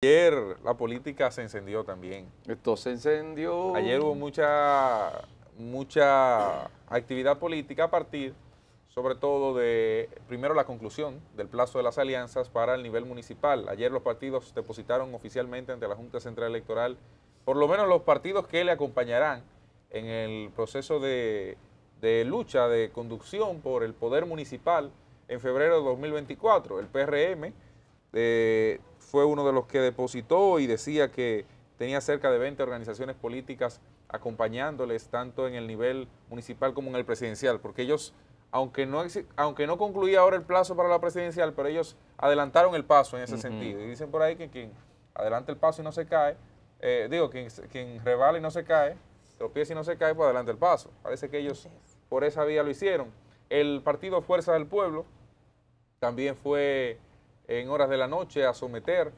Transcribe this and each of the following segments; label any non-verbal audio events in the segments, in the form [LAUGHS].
Ayer la política se encendió también. Esto se encendió. Ayer hubo mucha, mucha actividad política a partir, sobre todo de, primero la conclusión del plazo de las alianzas para el nivel municipal. Ayer los partidos depositaron oficialmente ante la Junta Central Electoral, por lo menos los partidos que le acompañarán en el proceso de, de lucha, de conducción por el poder municipal en febrero de 2024. El PRM eh, fue uno de los que depositó y decía que tenía cerca de 20 organizaciones políticas acompañándoles tanto en el nivel municipal como en el presidencial, porque ellos, aunque no, aunque no concluía ahora el plazo para la presidencial, pero ellos adelantaron el paso en ese sentido. Y dicen por ahí que quien adelanta el paso y no se cae, eh, digo, quien, quien y no se cae, tropieza y no se cae, pues adelanta el paso. Parece que ellos por esa vía lo hicieron. El partido Fuerza del Pueblo también fue en horas de la noche a someter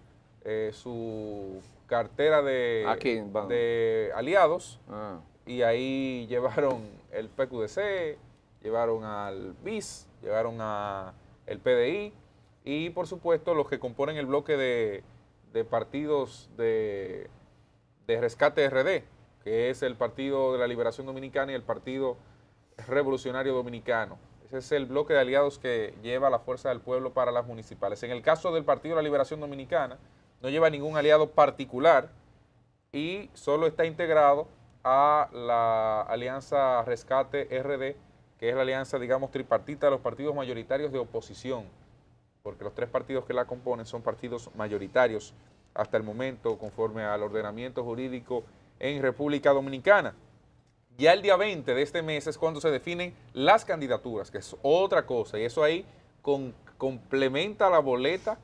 eh, su cartera de, aliados ah. y ahí [LAUGHS] llevaron el PQDC, llevaron al BIS, llevaron a el PDI y por supuesto los que componen el bloque de, partidos de rescate RD, que es el Partido de la Liberación Dominicana y el Partido Revolucionario Dominicano. Ese es el bloque de aliados que lleva la Fuerza del Pueblo para las municipales. En el caso del Partido de la Liberación Dominicana, no lleva ningún aliado particular y solo está integrado a la Alianza Rescate RD, que es la alianza, digamos, tripartita de los partidos mayoritarios de oposición, porque los tres partidos que la componen son partidos mayoritarios hasta el momento, conforme al ordenamiento jurídico en República Dominicana. Ya el día 20 de este mes es cuando se definen las candidaturas, que es otra cosa, y eso ahí complementa la boleta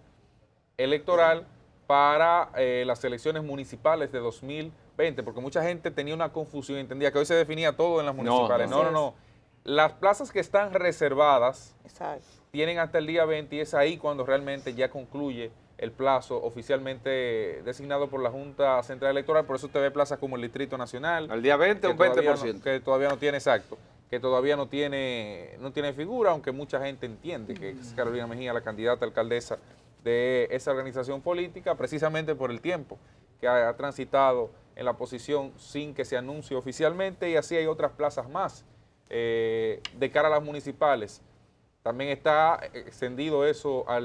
electoral para eh, las elecciones municipales de 2020, porque mucha gente tenía una confusión, entendía que hoy se definía todo en las municipales. No, no, no. Las plazas que están reservadas tienen hasta el día 20 y es ahí cuando realmente ya concluye el plazo oficialmente designado por la Junta Central Electoral, por eso usted ve plazas como el Distrito Nacional. Al día 20, un 20%. que todavía no tiene exacto, que todavía no tiene, no tiene figura, aunque mucha gente entiende que es Carolina Mejía la candidata alcaldesa de esa organización política, precisamente por el tiempo que ha, transitado en la posición sin que se anuncie oficialmente, y así hay otras plazas más eh, de cara a las municipales también está eh, extendido eso a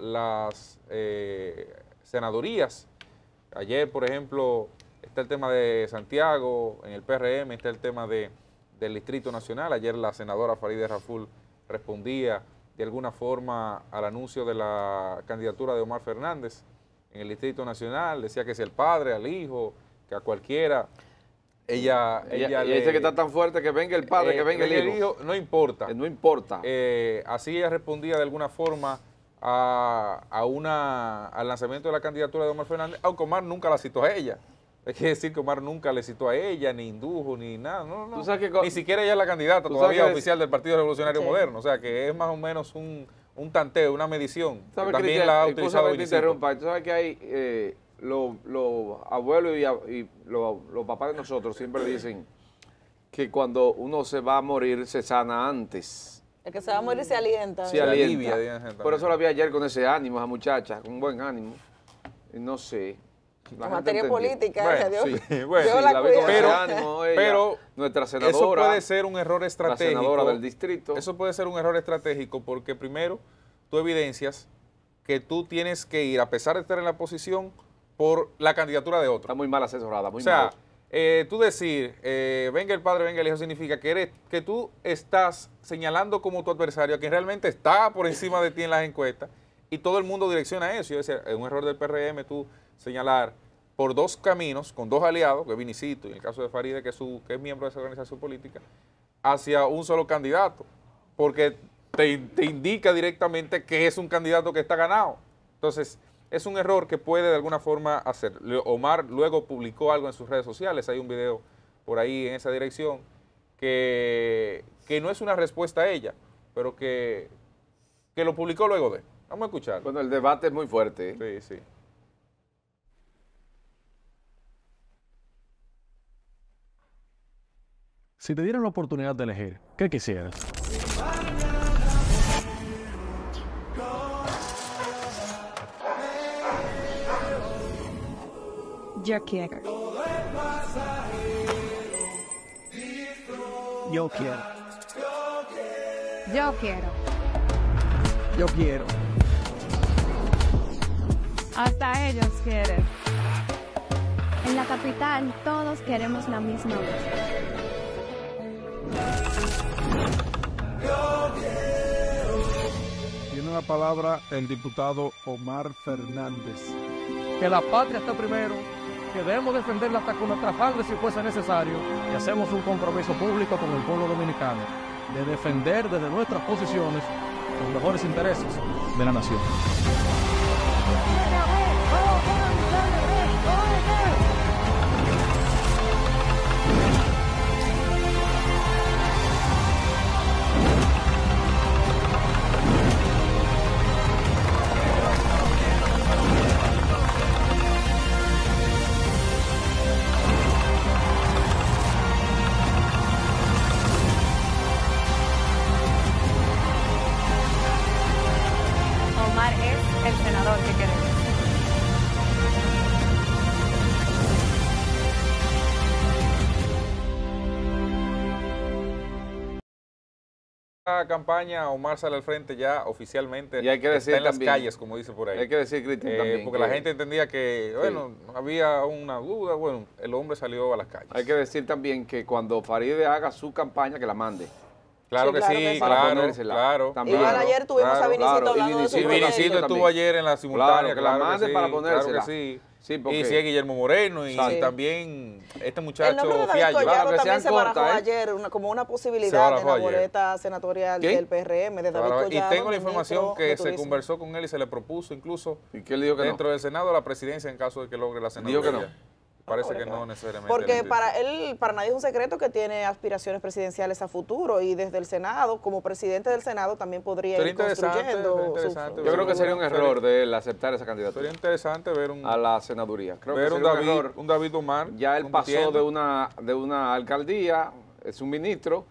las eh, senadorías. Ayer, por ejemplo, está el tema de Santiago, en el PRM está el tema del Distrito Nacional. Ayer la senadora Farideh Raful respondía de alguna forma al anuncio de la candidatura de Omar Fernández en el Distrito Nacional. Decía que es el padre, al hijo, que a cualquiera ella, ella, dice que está tan fuerte que venga el padre, que eh, venga el hijo. No importa. Eh, no importa. Eh, así ella respondía de alguna forma a, una, al lanzamiento de la candidatura de Omar Fernández, aunque Omar nunca la citó a ella. Es que decir que Omar nunca le citó a ella, ni indujo, ni nada. ni siquiera ella es la candidata todavía oficial del Partido Revolucionario Moderno. O sea, que es más o menos un, un tanteo, una medición. también la ha utilizado. Que interrumpa. Tú sabes que hay los, abuelos y, los, papás de nosotros siempre dicen que cuando uno se va a morir se sana antes. El que se va a morir se alienta. Se, Por eso la vi ayer con ese ánimo, esa muchacha, con buen ánimo. no sé. La en materia política, bueno, Dios, sí, bueno, pero, ánimo, pero nuestra senadora. Eso puede ser un error estratégico. La senadora del distrito. Eso puede ser un error estratégico porque primero tú evidencias que tú tienes que ir, a pesar de estar en la posición, por la candidatura de otro. Está muy mal asesorada, muy o sea, eh, tú decir, eh, venga el padre, venga el hijo, significa que, eres, que tú estás señalando como tu adversario a quien realmente está por encima de ti en las encuestas y todo el mundo direcciona eso. decía, es un error del PRM tú señalar por dos caminos, con dos aliados, que es Vinicito y en el caso de Faride, que es, es miembro de esa organización política, hacia un solo candidato, porque te, te indica directamente que es un candidato que está ganado. Entonces, es un error que puede de alguna forma hacer. Omar luego publicó algo en sus redes sociales, hay un video por ahí en esa dirección, que, no es una respuesta a ella, pero que, lo publicó luego de. Vamos a escuchar. Bueno, el debate es muy fuerte. ¿eh? Sí, sí. Si te dieran la oportunidad de elegir, ¿qué quisieras? Yo quiero. Yo quiero. Yo quiero. Hasta ellos quieren. En la capital todos queremos la misma Tiene la palabra el diputado Omar Fernández. Que la patria está primero que debemos defenderla hasta con nuestra sangre si fuese necesario y hacemos un compromiso público con el pueblo dominicano de defender desde nuestras posiciones los mejores intereses de la nación. el senador que queremos. campaña Omar sale al frente ya oficialmente hay que decir en las calles, como dice por ahí. Hay que decir, eh, Porque la gente entendía que, bueno, había una duda, bueno, el hombre salió a las calles. Hay que decir también que cuando Faride haga su campaña, que la mande. Claro, que, sí, claro, claro. También, Igual ayer tuvimos a Vinicito claro, hablando de Vinicito estuvo ayer en la simultánea, claro, la que sí, para ponérsela. que sí. Sí, porque... Y Guillermo Moreno y también este muchacho de también se barajó ¿eh? ayer como una posibilidad de la boleta senatorial del PRM de David Collado. Y tengo la información que se conversó con él y se le propuso incluso dentro del Senado la presidencia en caso de que logre la senaduría. Dijo que no. Parece que no necesariamente. Porque para él, para nadie es un secreto que tiene aspiraciones presidenciales a futuro y desde el Senado, como presidente del Senado, también podría ir construyendo. Yo creo que sería un error de él aceptar esa candidatura. Sería interesante ver un... A la senaduría. Creo un, David, un, Omar. Ya él pasó de una, de una alcaldía, es un ministro,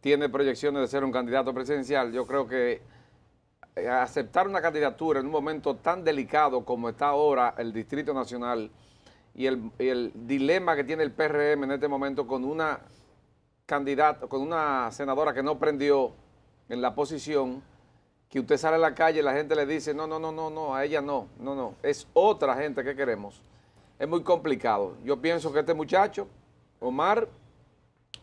tiene proyecciones de ser un candidato presidencial. Yo creo que eh, aceptar una candidatura en un momento tan delicado como está ahora el Distrito Nacional y el, dilema que tiene el PRM en este momento con una candidata, con una senadora que no prendió en la posición, que usted sale a la calle y la gente le dice, no, no, no, no, no, a ella no, no, no, es otra gente que queremos. Es muy complicado. Yo pienso que este muchacho, Omar,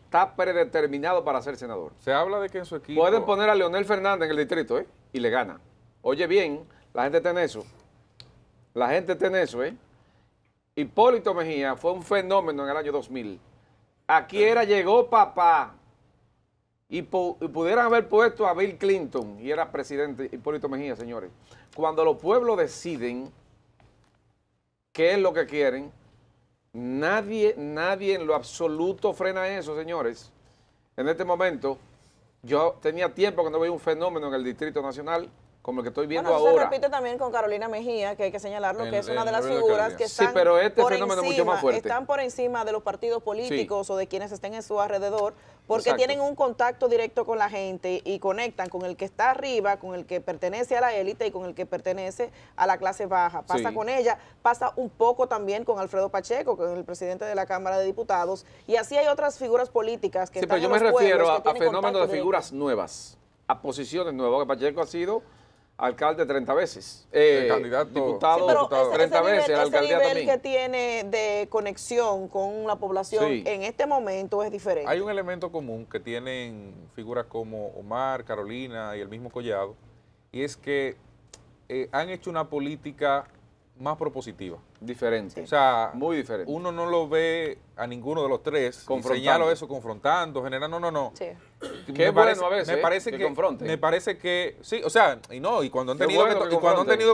está predeterminado para ser senador. Se habla de que en su equipo... Pueden poner a Leonel Fernández en el distrito, ¿eh? Y le gana. Oye bien, la gente tiene eso. La gente tiene eso, ¿eh? Hipólito Mejía fue un fenómeno en el año 2000. Aquí era llegó papá y, pudieran haber puesto a Bill Clinton y era presidente Hipólito Mejía, señores. Cuando los pueblos deciden qué es lo que quieren, nadie, nadie en lo absoluto frena eso, señores. En este momento, yo tenía tiempo cuando veía un fenómeno en el Distrito Nacional como el que estoy viendo ahora. se repite también con Carolina Mejía, que hay que señalarlo, que es una de las figuras que están, pero este por encima, están por encima de los partidos políticos o de quienes estén en su alrededor, porque tienen un contacto directo con la gente y conectan con el que está arriba, con el que pertenece a la élite y con el que pertenece a la clase baja. Pasa con ella, pasa un poco también con Alfredo Pacheco, que es el presidente de la Cámara de Diputados, y así hay otras figuras políticas que... Sí, están pero yo me refiero a, fenómenos de figuras nuevas, a posiciones nuevas, que Pacheco ha sido alcalde 30 veces. Eh, candidato diputado, 30 veces, nivel, nivel que tiene de conexión con la población en este momento es diferente. Hay un elemento común que tienen figuras como Omar, Carolina y el mismo Collado, y es que eh, han hecho una política más propositiva. Diferente. O sea, muy diferente. Uno no lo ve a ninguno de los tres. Señalo eso, confrontando, generando, no, no, no me parece, me ¿eh? parece que, Me parece que, sí, o sea, y no, y cuando han tenido,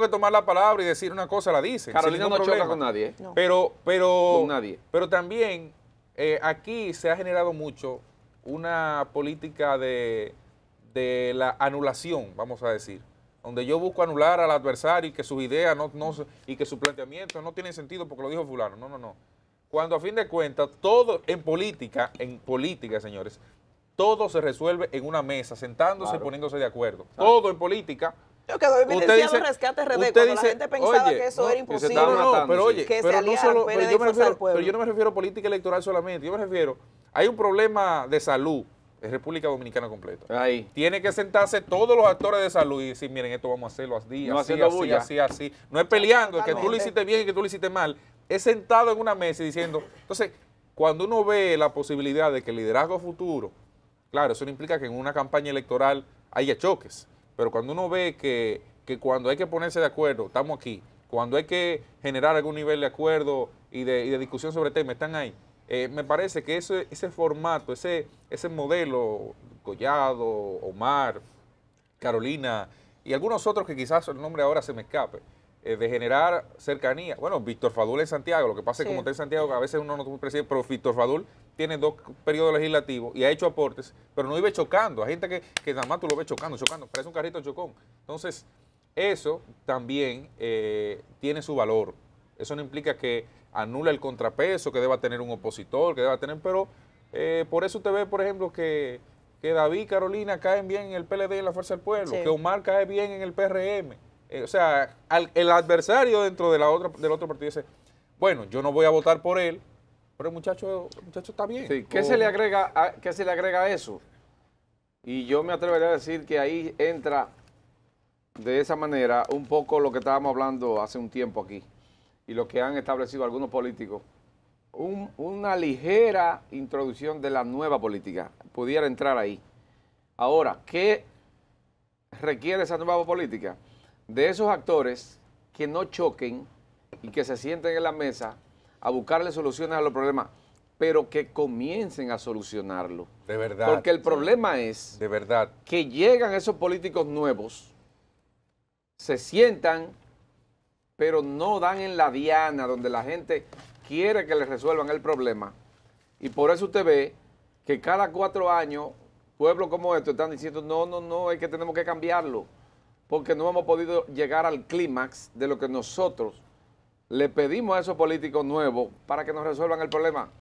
que, tomar la palabra y decir una cosa, la dicen. Carolina no problema. con nadie. ¿eh? Pero, pero, pero también eh, aquí se ha generado mucho una política de, de la anulación, vamos a decir donde yo busco anular al adversario y que sus ideas no, no, y que su planteamiento no tiene sentido porque lo dijo fulano. No, no, no. Cuando a fin de cuentas, todo en política, en política, señores, todo se resuelve en una mesa, sentándose y poniéndose de acuerdo. Todo en política. Yo que usted dice, rescate RD, usted dice, la gente pensaba que eso era imposible. Que no, pero oye, que pero, se no solo, pero, yo pero yo no me refiero a política electoral solamente, yo me refiero, hay un problema de salud en República Dominicana completa. Ahí. Tiene que sentarse todos los actores de salud y decir, miren, esto vamos a hacerlo así, así, así, así, así, No es peleando, es que tú lo hiciste bien y que tú lo hiciste mal. Es sentado en una mesa y diciendo, entonces, cuando uno ve la posibilidad de que el liderazgo futuro Claro, eso no implica que en una campaña electoral haya choques, pero cuando uno ve que, cuando hay que ponerse de acuerdo, estamos aquí, cuando hay que generar algún nivel de acuerdo y de, discusión sobre temas, están ahí. Eh, me parece que ese, formato, ese modelo, Collado, Omar, Carolina y algunos otros que quizás el nombre ahora se me escape, eh, de generar cercanía. Bueno, Víctor Fadul en Santiago, lo que pasa es que como está en Santiago, a veces uno no presidente, pero Víctor Fadul tiene dos periodos legislativos y ha hecho aportes, pero no iba chocando. Hay gente que, que nada más tú lo ves chocando, chocando, parece un carrito chocón. Entonces, eso también eh, tiene su valor. Eso no implica que anula el contrapeso que deba tener un opositor, que deba tener, pero eh, por eso te ve, por ejemplo, que, que David y Carolina caen bien en el PLD y en la Fuerza del Pueblo, que Omar cae bien en el PRM. Eh, o sea, el adversario dentro de la otra, del otro partido dice, bueno, yo no voy a votar por él, pero el muchacho, muchacho está bien. ¿qué, se le agrega a, ¿Qué se le agrega eso? Y yo me atrevería a decir que ahí entra de esa manera un poco lo que estábamos hablando hace un tiempo aquí y lo que han establecido algunos políticos. una ligera introducción de la nueva política pudiera entrar ahí. Ahora, ¿qué requiere esa nueva política? de esos actores que no choquen y que se sienten en la mesa a buscarle soluciones a los problemas, pero que comiencen a solucionarlo. De verdad. Porque el problema es de verdad. que llegan esos políticos nuevos, se sientan, pero no dan en la diana donde la gente quiere que les resuelvan el problema. Y por eso usted ve que cada cuatro años, pueblos como estos están diciendo, no, no, no, es que tenemos que cambiarlo porque no hemos podido llegar al clímax de lo que nosotros le pedimos a esos políticos nuevos para que nos resuelvan el problema.